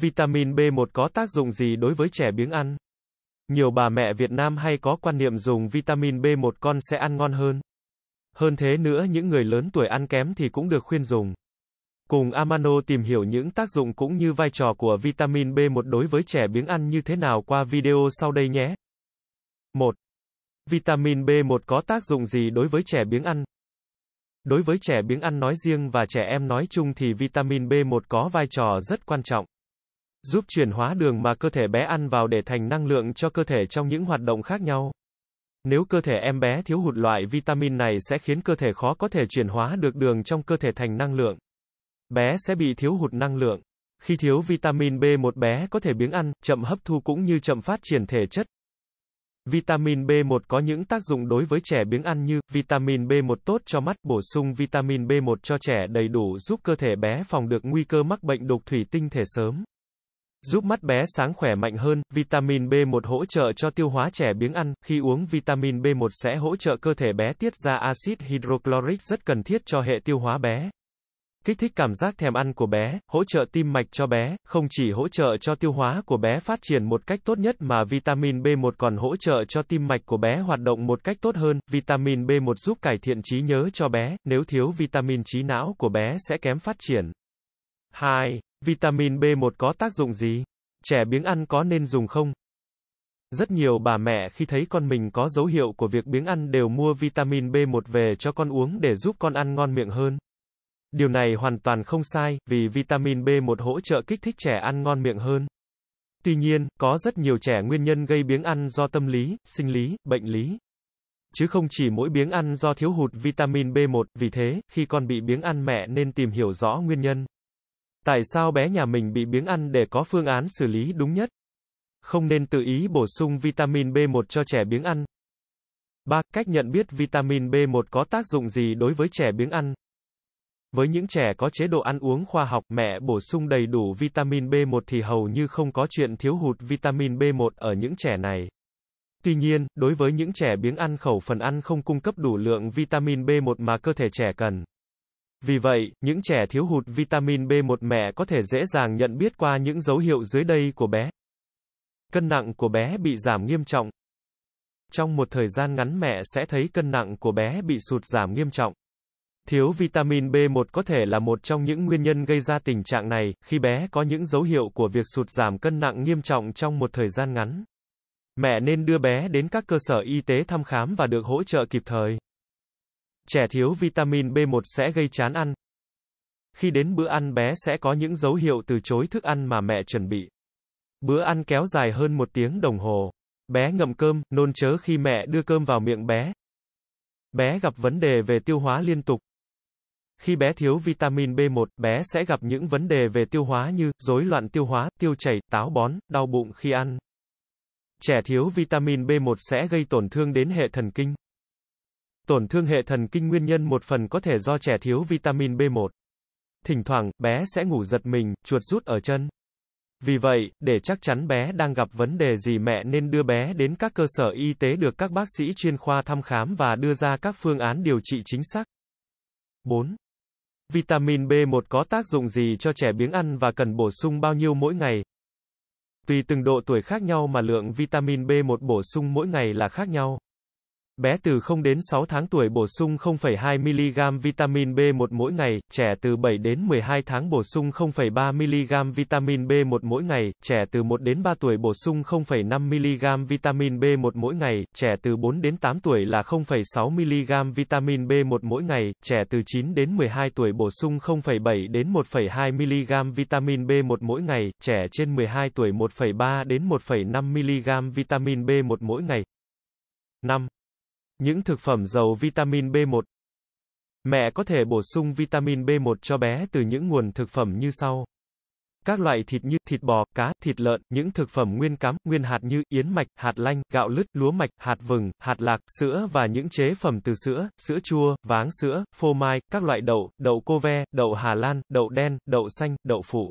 Vitamin B1 có tác dụng gì đối với trẻ biếng ăn? Nhiều bà mẹ Việt Nam hay có quan niệm dùng vitamin B1 con sẽ ăn ngon hơn. Hơn thế nữa những người lớn tuổi ăn kém thì cũng được khuyên dùng. Cùng Amano tìm hiểu những tác dụng cũng như vai trò của vitamin B1 đối với trẻ biếng ăn như thế nào qua video sau đây nhé. 1. Vitamin B1 có tác dụng gì đối với trẻ biếng ăn? Đối với trẻ biếng ăn nói riêng và trẻ em nói chung thì vitamin B1 có vai trò rất quan trọng. Giúp chuyển hóa đường mà cơ thể bé ăn vào để thành năng lượng cho cơ thể trong những hoạt động khác nhau. Nếu cơ thể em bé thiếu hụt loại vitamin này sẽ khiến cơ thể khó có thể chuyển hóa được đường trong cơ thể thành năng lượng. Bé sẽ bị thiếu hụt năng lượng. Khi thiếu vitamin B1 bé có thể biếng ăn, chậm hấp thu cũng như chậm phát triển thể chất, Vitamin B1 có những tác dụng đối với trẻ biếng ăn như vitamin B1 tốt cho mắt, bổ sung vitamin B1 cho trẻ đầy đủ giúp cơ thể bé phòng được nguy cơ mắc bệnh đục thủy tinh thể sớm. Giúp mắt bé sáng khỏe mạnh hơn, vitamin B1 hỗ trợ cho tiêu hóa trẻ biếng ăn, khi uống vitamin B1 sẽ hỗ trợ cơ thể bé tiết ra axit hydrochloric rất cần thiết cho hệ tiêu hóa bé kích thích cảm giác thèm ăn của bé, hỗ trợ tim mạch cho bé, không chỉ hỗ trợ cho tiêu hóa của bé phát triển một cách tốt nhất mà vitamin B1 còn hỗ trợ cho tim mạch của bé hoạt động một cách tốt hơn. Vitamin B1 giúp cải thiện trí nhớ cho bé, nếu thiếu vitamin trí não của bé sẽ kém phát triển. 2. Vitamin B1 có tác dụng gì? Trẻ biếng ăn có nên dùng không? Rất nhiều bà mẹ khi thấy con mình có dấu hiệu của việc biếng ăn đều mua vitamin B1 về cho con uống để giúp con ăn ngon miệng hơn. Điều này hoàn toàn không sai, vì vitamin B1 hỗ trợ kích thích trẻ ăn ngon miệng hơn. Tuy nhiên, có rất nhiều trẻ nguyên nhân gây biếng ăn do tâm lý, sinh lý, bệnh lý. Chứ không chỉ mỗi biếng ăn do thiếu hụt vitamin B1, vì thế, khi con bị biếng ăn mẹ nên tìm hiểu rõ nguyên nhân. Tại sao bé nhà mình bị biếng ăn để có phương án xử lý đúng nhất? Không nên tự ý bổ sung vitamin B1 cho trẻ biếng ăn. 3. Cách nhận biết vitamin B1 có tác dụng gì đối với trẻ biếng ăn? Với những trẻ có chế độ ăn uống khoa học, mẹ bổ sung đầy đủ vitamin B1 thì hầu như không có chuyện thiếu hụt vitamin B1 ở những trẻ này. Tuy nhiên, đối với những trẻ biếng ăn khẩu phần ăn không cung cấp đủ lượng vitamin B1 mà cơ thể trẻ cần. Vì vậy, những trẻ thiếu hụt vitamin B1 mẹ có thể dễ dàng nhận biết qua những dấu hiệu dưới đây của bé. Cân nặng của bé bị giảm nghiêm trọng. Trong một thời gian ngắn mẹ sẽ thấy cân nặng của bé bị sụt giảm nghiêm trọng. Thiếu vitamin B1 có thể là một trong những nguyên nhân gây ra tình trạng này, khi bé có những dấu hiệu của việc sụt giảm cân nặng nghiêm trọng trong một thời gian ngắn. Mẹ nên đưa bé đến các cơ sở y tế thăm khám và được hỗ trợ kịp thời. Trẻ thiếu vitamin B1 sẽ gây chán ăn. Khi đến bữa ăn bé sẽ có những dấu hiệu từ chối thức ăn mà mẹ chuẩn bị. Bữa ăn kéo dài hơn một tiếng đồng hồ. Bé ngậm cơm, nôn chớ khi mẹ đưa cơm vào miệng bé. Bé gặp vấn đề về tiêu hóa liên tục. Khi bé thiếu vitamin B1, bé sẽ gặp những vấn đề về tiêu hóa như rối loạn tiêu hóa, tiêu chảy, táo bón, đau bụng khi ăn. Trẻ thiếu vitamin B1 sẽ gây tổn thương đến hệ thần kinh. Tổn thương hệ thần kinh nguyên nhân một phần có thể do trẻ thiếu vitamin B1. Thỉnh thoảng, bé sẽ ngủ giật mình, chuột rút ở chân. Vì vậy, để chắc chắn bé đang gặp vấn đề gì mẹ nên đưa bé đến các cơ sở y tế được các bác sĩ chuyên khoa thăm khám và đưa ra các phương án điều trị chính xác. 4. Vitamin B1 có tác dụng gì cho trẻ biếng ăn và cần bổ sung bao nhiêu mỗi ngày? Tùy từng độ tuổi khác nhau mà lượng vitamin B1 bổ sung mỗi ngày là khác nhau. Bé từ 0 đến 6 tháng tuổi bổ sung 0,2mg vitamin B1 mỗi ngày, trẻ từ 7 đến 12 tháng bổ sung 0,3mg vitamin B1 mỗi ngày, trẻ từ 1 đến 3 tuổi bổ sung 0,5mg vitamin B1 mỗi ngày, trẻ từ 4 đến 8 tuổi là 0,6mg vitamin B1 mỗi ngày, trẻ từ 9 đến 12 tuổi bổ sung 0,7 đến 1,2mg vitamin B1 mỗi ngày, trẻ trên 12 tuổi 1,3 đến 1,5mg vitamin B1 mỗi ngày. 5. Những thực phẩm giàu vitamin B1 Mẹ có thể bổ sung vitamin B1 cho bé từ những nguồn thực phẩm như sau. Các loại thịt như thịt bò, cá, thịt lợn, những thực phẩm nguyên cám, nguyên hạt như yến mạch, hạt lanh, gạo lứt, lúa mạch, hạt vừng, hạt lạc, sữa và những chế phẩm từ sữa, sữa chua, váng sữa, phô mai, các loại đậu, đậu cô ve, đậu Hà Lan, đậu đen, đậu xanh, đậu phụ.